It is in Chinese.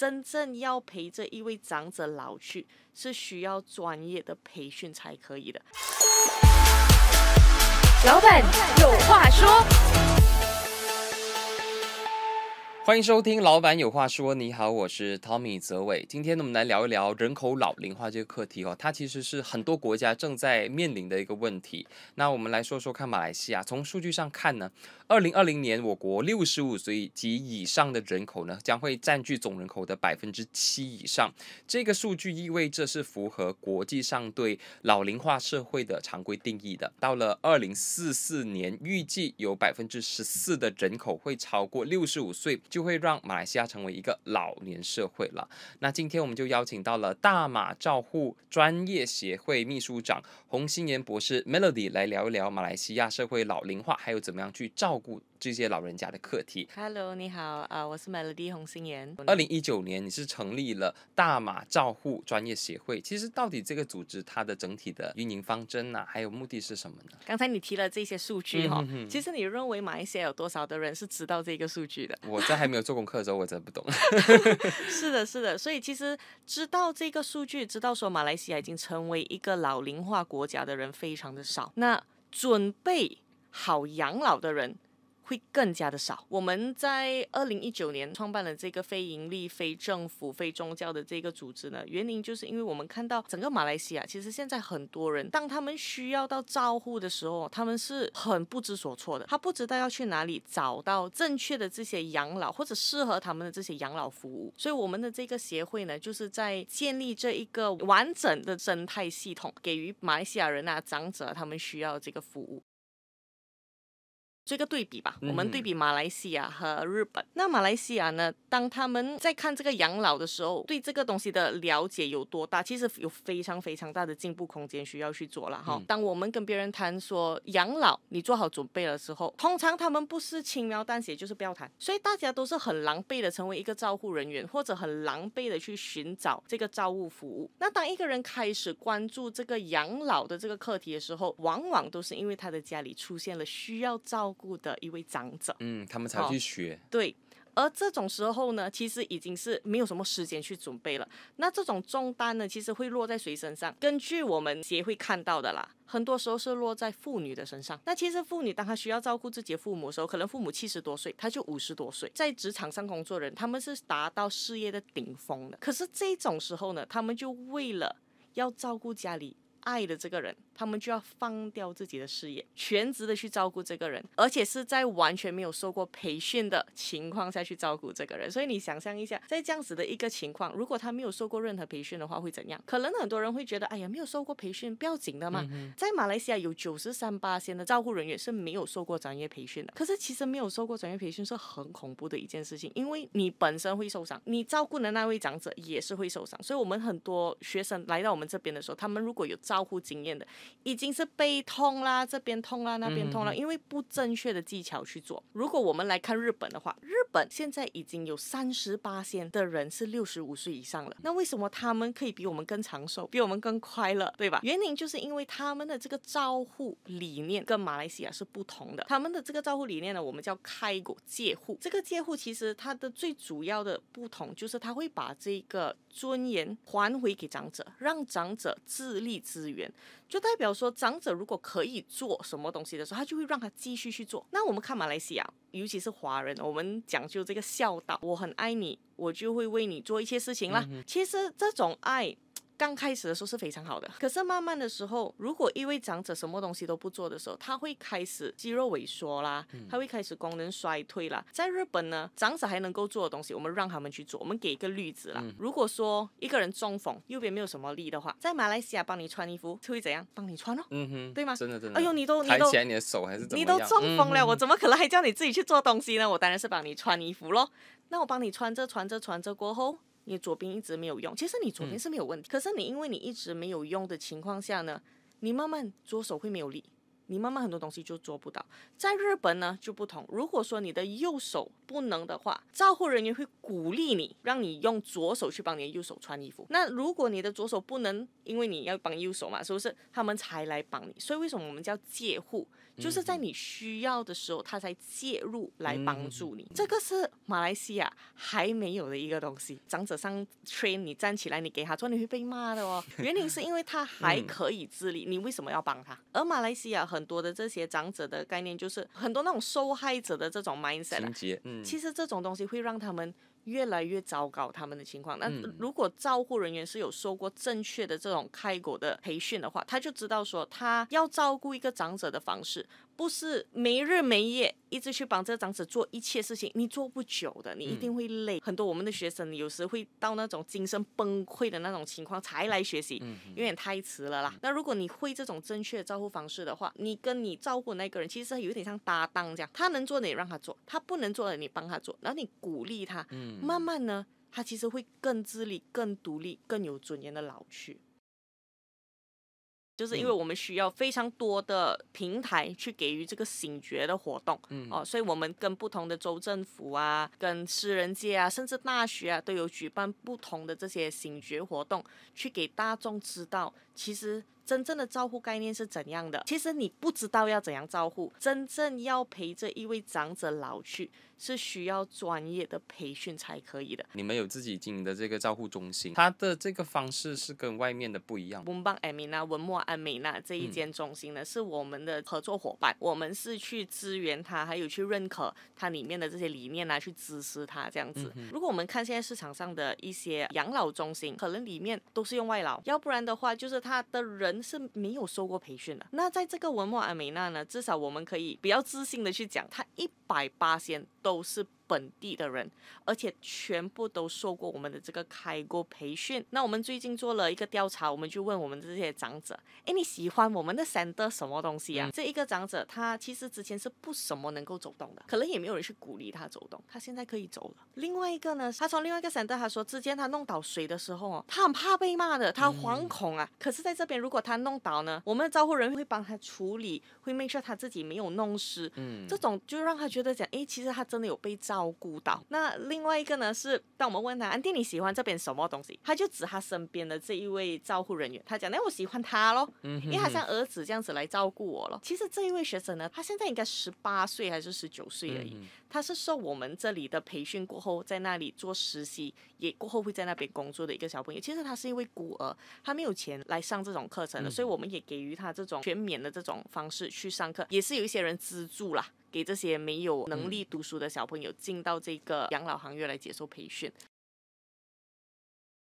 真正要陪着一位长者老去，是需要专业的培训才可以的。老板有话说。欢迎收听《老板有话说》。你好，我是 Tommy 泽伟。今天呢，我们来聊一聊人口老龄化这个课题哦。它其实是很多国家正在面临的一个问题。那我们来说说看，马来西亚从数据上看呢，二零二零年我国六十五岁及以上的人口呢，将会占据总人口的百分之七以上。这个数据意味着是符合国际上对老龄化社会的常规定义的。到了二零四四年，预计有百分之十四的人口会超过六十五岁。就就会让马来西亚成为一个老年社会了。那今天我们就邀请到了大马照护专业协会秘书长洪心妍博士 Melody 来聊一聊马来西亚社会老龄化还有怎么样去照顾。这些老人家的课题。Hello，你好啊，我是 Melody 洪心妍。二零一九年，你是成立了大马照护专业协会。其实，到底这个组织它的整体的运营方针呐，还有目的是什么呢？刚才你提了这些数据哈，其实你认为马来西亚有多少的人是知道这个数据的？我在还没有做功课的时候，我真的不懂。是的，是的，所以其实知道这个数据，知道说马来西亚已经成为一个老龄化国家的人非常的少。那准备好养老的人。会更加的少。我们在二零一九年创办了这个非盈利、非政府、非宗教的这个组织呢，原因就是因为我们看到整个马来西亚，其实现在很多人，当他们需要到照护的时候，他们是很不知所措的，他不知道要去哪里找到正确的这些养老或者适合他们的这些养老服务。所以我们的这个协会呢，就是在建立这一个完整的生态系统，给予马来西亚人啊、长者他们需要这个服务。这个对比吧，我们对比马来西亚和日本。那马来西亚呢？当他们在看这个养老的时候，对这个东西的了解有多大？其实有非常非常大的进步空间需要去做了哈。当我们跟别人谈说养老，你做好准备了之后，通常他们不是轻描淡写，就是不要谈。所以大家都是很狼狈的成为一个照护人员，或者很狼狈的去寻找这个照护服务。那当一个人开始关注这个养老的这个课题的时候，往往都是因为他的家里出现了需要照。顾。顾的一位长者，嗯，他们才去学。对，而这种时候呢，其实已经是没有什么时间去准备了。那这种重担呢，其实会落在谁身上？根据我们协会看到的啦，很多时候是落在妇女的身上。那其实妇女，当她需要照顾自己的父母的时候，可能父母七十多岁，她就五十多岁，在职场上工作人，他们是达到事业的顶峰的。可是这种时候呢，他们就为了要照顾家里爱的这个人。他们就要放掉自己的事业，全职的去照顾这个人，而且是在完全没有受过培训的情况下去照顾这个人。所以你想象一下，在这样子的一个情况，如果他没有受过任何培训的话，会怎样？可能很多人会觉得，哎呀，没有受过培训不要紧的嘛。在马来西亚，有九十三八千的照护人员是没有受过专业培训的。可是其实没有受过专业培训是很恐怖的一件事情，因为你本身会受伤，你照顾的那位长者也是会受伤。所以，我们很多学生来到我们这边的时候，他们如果有照护经验的。已经是背痛啦，这边痛啦，那边痛啦，因为不正确的技巧去做。如果我们来看日本的话，日本现在已经有三十八线的人是六十五岁以上了，那为什么他们可以比我们更长寿，比我们更快乐，对吧？原因就是因为他们的这个照护理念跟马来西亚是不同的。他们的这个照护理念呢，我们叫开果借护。这个借护其实它的最主要的不同就是他会把这个尊严还回给长者，让长者自立支援，就。代表说，长者如果可以做什么东西的时候，他就会让他继续去做。那我们看马来西亚，尤其是华人，我们讲究这个孝道。我很爱你，我就会为你做一些事情啦。其实这种爱。刚开始的时候是非常好的，可是慢慢的时候，如果一位长者什么东西都不做的时候，他会开始肌肉萎缩啦，他会开始功能衰退啦。在日本呢，长者还能够做的东西，我们让他们去做。我们给一个例子啦，如果说一个人中风，右边没有什么力的话，在马来西亚帮你穿衣服，就会怎样？帮你穿咯，嗯哼，对吗？真的真的。哎呦，你都抬起来你的手还是怎么？你都中风了，我怎么可能还叫你自己去做东西呢？我当然是帮你穿衣服喽。那我帮你穿着穿着穿着过后。你左边一直没有用，其实你左边是没有问题，可是你因为你一直没有用的情况下呢，你慢慢左手会没有力。你妈妈很多东西就做不到，在日本呢就不同。如果说你的右手不能的话，照护人员会鼓励你，让你用左手去帮你的右手穿衣服。那如果你的左手不能，因为你要帮右手嘛，是不是？他们才来帮你。所以为什么我们叫介护？就是在你需要的时候，他才介入来帮助你。这个是马来西亚还没有的一个东西。长者上 train 你站起来，你给他穿，你会被骂的哦。原因是因为他还可以自立，你为什么要帮他？而马来西亚很。很多的这些长者的概念，就是很多那种受害者的这种 mindset，嗯，其实这种东西会让他们越来越糟糕他们的情况。那如果照顾人员是有受过正确的这种开国的培训的话，他就知道说他要照顾一个长者的方式。不是没日没夜一直去帮这个长子做一切事情，你做不久的，你一定会累。很多我们的学生，有时会到那种精神崩溃的那种情况才来学习，有点太迟了啦。那如果你会这种正确的照顾方式的话，你跟你照顾那个人其实有点像搭档这样，他能做的你让他做，他不能做的你帮他做，然后你鼓励他，嗯，慢慢呢，他其实会更自立、更独立、更有尊严的老去。就是因为我们需要非常多的平台去给予这个醒觉的活动，哦，所以我们跟不同的州政府啊、跟私人界啊、甚至大学啊，都有举办不同的这些醒觉活动，去给大众知道，其实。真正的照护概念是怎样的？其实你不知道要怎样照护，真正要陪着一位长者老去，是需要专业的培训才可以的。你们有自己经营的这个照护中心，它的这个方式是跟外面的不一样。文邦艾米娜、文墨艾米娜这一间中心呢，是我们的合作伙伴，我们是去支援他，还有去认可他里面的这些理念啊，去支持他这样子。如果我们看现在市场上的一些养老中心，可能里面都是用外劳，要不然的话就是他的人。是没有受过培训的。那在这个文墨艾美娜呢？至少我们可以比较自信的去讲，她一百八仙都是。本地的人，而且全部都受过我们的这个开锅培训。那我们最近做了一个调查，我们就问我们这些长者：，哎，你喜欢我们的三德什么东西啊？这一个长者他其实之前是不什么能够走动的，可能也没有人去鼓励他走动，他现在可以走了。另外一个呢，他从另外一个三德他说，之前他弄倒水的时候，他很怕被骂的，他惶恐啊。可是在这边，如果他弄倒呢，我们的招呼人会帮他处理，会 make sure 他自己没有弄湿。嗯，这种就让他觉得讲，哎，其实他真的有被招。照顾到那另外一个呢是，当我们问他安迪你喜欢这边什么东西，他就指他身边的这一位照顾人员，他讲那我喜欢他咯，因为好像儿子这样子来照顾我了。其实这一位学生呢，他现在应该十八岁还是十九岁而已，他是受我们这里的培训过后，在那里做实习，也过后会在那边工作的一个小朋友。其实他是一位孤儿，他没有钱来上这种课程，的，所以我们也给予他这种全免的这种方式去上课，也是有一些人资助啦。给这些没有能力读书的小朋友，进到这个养老行业来接受培训。